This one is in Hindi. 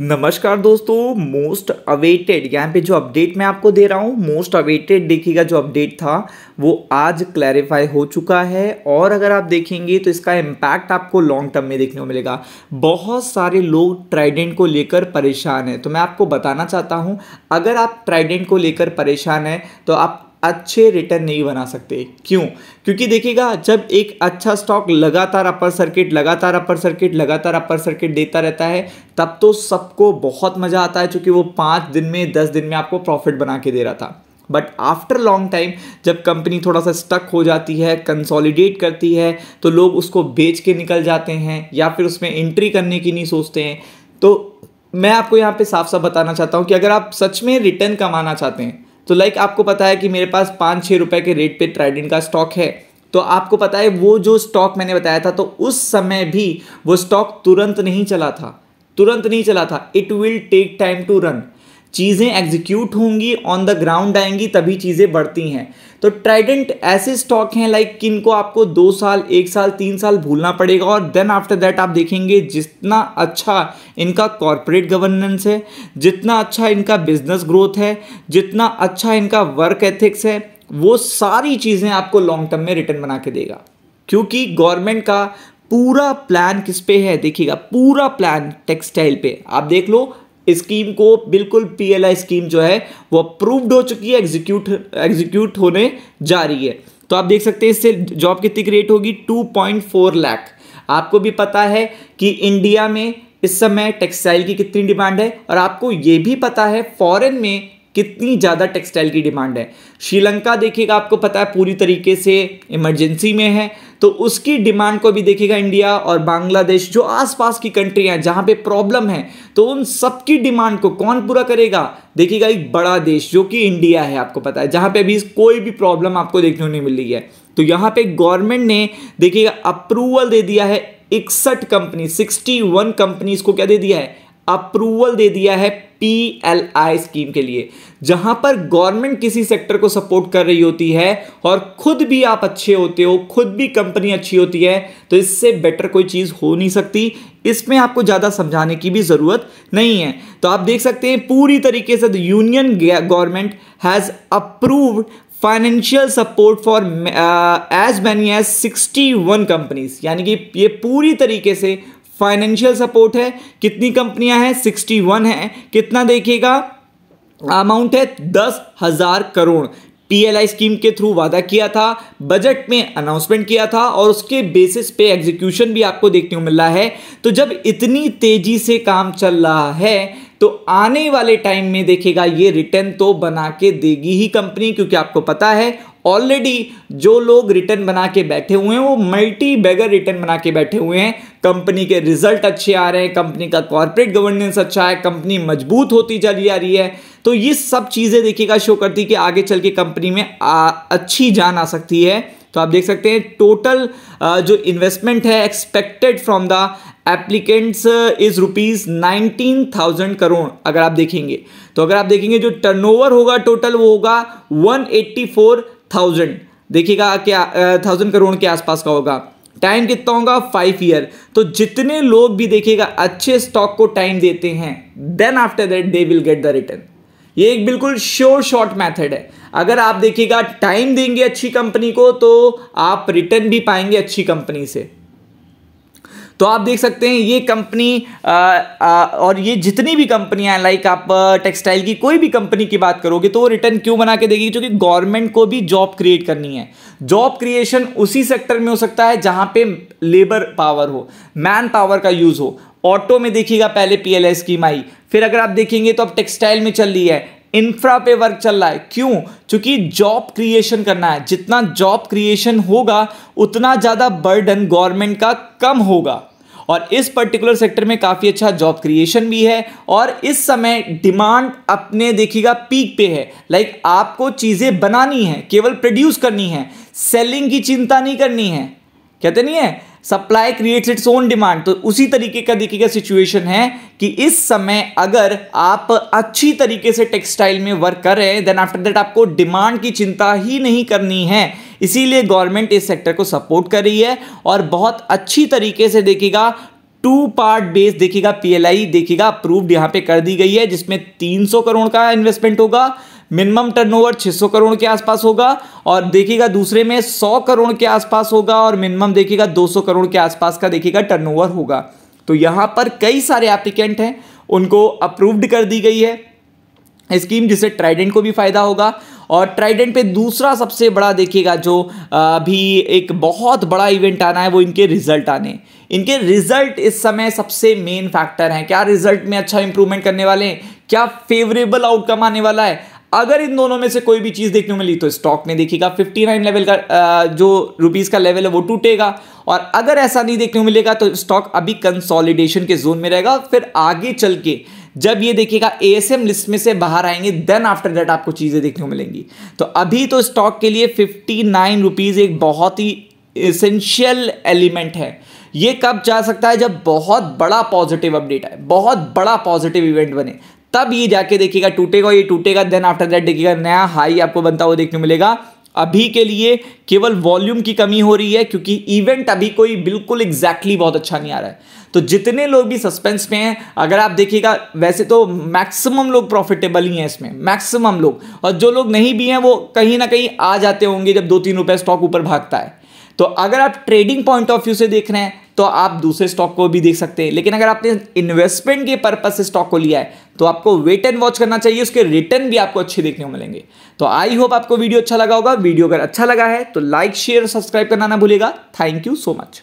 नमस्कार दोस्तों मोस्ट अवेटेड यहाँ पे जो अपडेट मैं आपको दे रहा हूँ मोस्ट अवेटेड देखिएगा जो अपडेट था वो आज क्लैरिफाई हो चुका है और अगर आप देखेंगे तो इसका इम्पैक्ट आपको लॉन्ग टर्म में देखने को मिलेगा बहुत सारे लोग ट्राइडेंट को लेकर परेशान हैं तो मैं आपको बताना चाहता हूँ अगर आप ट्राइडेंट को लेकर परेशान हैं तो आप अच्छे रिटर्न नहीं बना सकते क्यों क्योंकि देखिएगा जब एक अच्छा स्टॉक लगातार अपर सर्किट लगातार अपर सर्किट लगातार अपर सर्किट देता रहता है तब तो सबको बहुत मज़ा आता है चूँकि वो पाँच दिन में दस दिन में आपको प्रॉफिट बना के दे रहा था बट आफ्टर लॉन्ग टाइम जब कंपनी थोड़ा सा स्टक हो जाती है कंसोलिडेट करती है तो लोग उसको बेच के निकल जाते हैं या फिर उसमें एंट्री करने की नहीं सोचते हैं तो मैं आपको यहाँ पे साफ साफ बताना चाहता हूँ कि अगर आप सच में रिटर्न कमाना चाहते हैं तो लाइक आपको पता है कि मेरे पास पाँच छः रुपये के रेट पे ट्राइडेंट का स्टॉक है तो आपको पता है वो जो स्टॉक मैंने बताया था तो उस समय भी वो स्टॉक तुरंत नहीं चला था तुरंत नहीं चला था it will take time to run चीज़ें एग्जीक्यूट होंगी ऑन द ग्राउंड आएंगी तभी चीज़ें बढ़ती हैं तो ट्राइडेंट ऐसे स्टॉक हैं लाइक किन को आपको दो साल एक साल तीन साल भूलना पड़ेगा और देन आफ्टर दैट आप देखेंगे जितना अच्छा इनका कॉरपोरेट गवर्नेंस है जितना अच्छा इनका बिजनेस ग्रोथ है जितना अच्छा इनका वर्क एथिक्स है वो सारी चीज़ें आपको लॉन्ग टर्म में रिटर्न बना के देगा क्योंकि गवर्नमेंट का पूरा प्लान किस पे है देखिएगा पूरा प्लान टेक्सटाइल पे आप देख लो स्कीम को बिल्कुल पीएलआई स्कीम जो है वो अप्रूव्ड हो चुकी है एग्जीक्यूट एग्जीक्यूट होने जा रही है तो आप देख सकते हैं इससे जॉब कितनी क्रिएट होगी 2.4 लाख आपको भी पता है कि इंडिया में इस समय टेक्सटाइल की कितनी डिमांड है और आपको ये भी पता है फॉरेन में कितनी ज़्यादा टेक्सटाइल की डिमांड है श्रीलंका देखिएगा आपको पता है पूरी तरीके से इमरजेंसी में है तो उसकी डिमांड को भी देखिएगा इंडिया और बांग्लादेश जो आसपास की कंट्री हैं जहाँ पे प्रॉब्लम है तो उन सब की डिमांड को कौन पूरा करेगा देखिएगा एक बड़ा देश जो कि इंडिया है आपको पता है जहाँ पर अभी कोई भी प्रॉब्लम आपको देखने को नहीं मिल रही है तो यहाँ पर गवर्नमेंट ने देखिएगा अप्रूवल दे दिया है इकसठ कंपनी सिक्सटी कंपनीज को क्या दे दिया है अप्रूवल दे दिया है आई स्कीम के लिए जहां पर गवर्नमेंट किसी सेक्टर को सपोर्ट कर रही होती है और खुद भी आप अच्छे होते हो खुद भी कंपनी अच्छी होती है तो इससे बेटर कोई चीज़ हो नहीं सकती इसमें आपको ज़्यादा समझाने की भी ज़रूरत नहीं है तो आप देख सकते हैं पूरी तरीके से union government has approved financial support for as many as 61 companies यानी कि ये पूरी तरीके से फाइनेंशियल सपोर्ट है कितनी कंपनियां हैं सिक्सटी वन है कितना देखिएगा अमाउंट है दस हज़ार करोड़ पीएलआई स्कीम के थ्रू वादा किया था बजट में अनाउंसमेंट किया था और उसके बेसिस पे एग्जीक्यूशन भी आपको देखने को मिल रहा है तो जब इतनी तेजी से काम चल रहा है तो आने वाले टाइम में देखेगा ये रिटर्न तो बना के देगी ही कंपनी क्योंकि आपको पता है ऑलरेडी जो लोग रिटर्न बना के बैठे हुए हैं वो मल्टी बैगर रिटर्न बना के बैठे हुए हैं कंपनी के रिजल्ट अच्छे आ रहे हैं कंपनी का कॉरपोरेट गवर्नेंस अच्छा है कंपनी मजबूत होती चली आ रही है तो ये सब चीज़ें देखिएगा शो करती कि आगे चल के कंपनी में आ, अच्छी जान आ सकती है तो आप देख सकते हैं टोटल जो इन्वेस्टमेंट है expected from the applicants is rupees nineteen thousand crore अगर आप देखेंगे तो अगर आप देखेंगे जो टर्नओवर होगा टोटल वो होगा वन एट्टी फोर थाउजेंड देखिएगा क्या थाउजेंड करोड़ के आसपास का होगा टाइम कितना होगा फाइव ईयर तो जितने लोग भी देखिएगा अच्छे स्टॉक को टाइम देते हैं then after that they will get the return ये एक बिल्कुल श्योर शॉर्ट मेथड है अगर आप देखिएगा टाइम देंगे अच्छी कंपनी को तो आप रिटर्न भी पाएंगे अच्छी कंपनी से तो आप देख सकते हैं ये कंपनी और ये जितनी भी कंपनियां लाइक आप टेक्सटाइल की कोई भी कंपनी की बात करोगे तो वो रिटर्न क्यों बना के देगी क्योंकि गवर्नमेंट को भी जॉब क्रिएट करनी है जॉब क्रिएशन उसी सेक्टर में हो सकता है जहां पे लेबर पावर हो मैन पावर का यूज़ हो ऑटो में देखिएगा पहले पीएलआई स्कीम आई फिर अगर आप देखेंगे तो अब टेक्सटाइल में चल रही है इंफ्रा पे वर्क चल रहा है क्यों क्योंकि जॉब क्रिएशन करना है जितना जॉब क्रिएशन होगा उतना ज़्यादा बर्डन गवर्नमेंट का कम होगा और इस पर्टिकुलर सेक्टर में काफ़ी अच्छा जॉब क्रिएशन भी है और इस समय डिमांड अपने देखिएगा पीक पे है लाइक आपको चीज़ें बनानी है केवल प्रोड्यूस करनी है सेलिंग की चिंता नहीं करनी है कहते नहीं है supply creates its own demand तो उसी तरीके का देखिएगा सिचुएशन है कि इस समय अगर आप अच्छी तरीके से टेक्सटाइल में वर्क कर रहे हैं देन आफ्टर दैट आपको डिमांड की चिंता ही नहीं करनी है इसीलिए गवर्नमेंट इस सेक्टर को सपोर्ट कर रही है और बहुत अच्छी तरीके से देखिएगा टू पार्ट बेस देखिएगा पीएलआई देखिएगा अप्रूव्ड यहाँ पे कर दी गई है जिसमें 300 करोड़ का इन्वेस्टमेंट होगा मिनिमम टर्नओवर 600 करोड़ के आसपास होगा और देखिएगा दूसरे में 100 करोड़ के आसपास होगा और मिनिमम देखिएगा 200 करोड़ के आसपास का देखिएगा टर्नओवर होगा तो यहाँ पर कई सारे एप्लीकेंट हैं उनको अप्रूव्ड कर दी गई है स्कीम जिससे ट्राइडेंट को भी फायदा होगा और ट्राइडेंट पे दूसरा सबसे बड़ा देखिएगा जो भी एक बहुत बड़ा इवेंट आना है वो इनके रिजल्ट आने इनके रिजल्ट इस समय सबसे मेन फैक्टर हैं क्या रिजल्ट में अच्छा इंप्रूवमेंट करने वाले हैं क्या फेवरेबल आउटकम आने वाला है अगर इन दोनों में से कोई भी चीज़ देखने को मिली तो स्टॉक में देखिएगा 59 लेवल का जो रुपीज़ का लेवल है वो टूटेगा और अगर ऐसा नहीं देखने को मिलेगा तो स्टॉक अभी कंसोलिडेशन के जोन में रहेगा फिर आगे चल के जब ये देखिएगा एएसएम लिस्ट में से बाहर आएंगे देन आफ्टर दैट आपको चीज़ें देखने को मिलेंगी तो अभी तो स्टॉक के लिए फिफ्टी नाइन रुपीज़ एक बहुत ही इसेंशियल एलिमेंट है ये कब जा सकता है जब बहुत बड़ा पॉजिटिव अपडेट आए बहुत बड़ा पॉजिटिव इवेंट बने तब ये जाके देखिएगा टूटेगा ये टूटेगा देन आफ्टर दैट देखिएगा नया हाई आपको बनता हुआ देखने को मिलेगा अभी के लिए केवल वॉल्यूम की कमी हो रही है क्योंकि इवेंट अभी कोई बिल्कुल एग्जैक्टली exactly बहुत अच्छा नहीं आ रहा है तो जितने लोग भी सस्पेंस में हैं अगर आप देखिएगा वैसे तो मैक्सिमम लोग प्रॉफिटेबल ही हैं इसमें मैक्सिमम लोग और जो लोग नहीं भी हैं वो कहीं ना कहीं आ जाते होंगे जब दो तीन रुपये स्टॉक ऊपर भागता है तो अगर आप ट्रेडिंग पॉइंट ऑफ व्यू से देख रहे हैं तो आप दूसरे स्टॉक को भी देख सकते हैं लेकिन अगर आपने इन्वेस्टमेंट के पर्पज से स्टॉक को लिया है तो आपको वेट एंड वॉच करना चाहिए उसके रिटर्न भी आपको अच्छे देखने को मिलेंगे तो आई होप आपको वीडियो अच्छा लगा होगा वीडियो अगर अच्छा लगा है तो लाइक शेयर सब्सक्राइब करना ना भूलेगा थैंक यू सो मच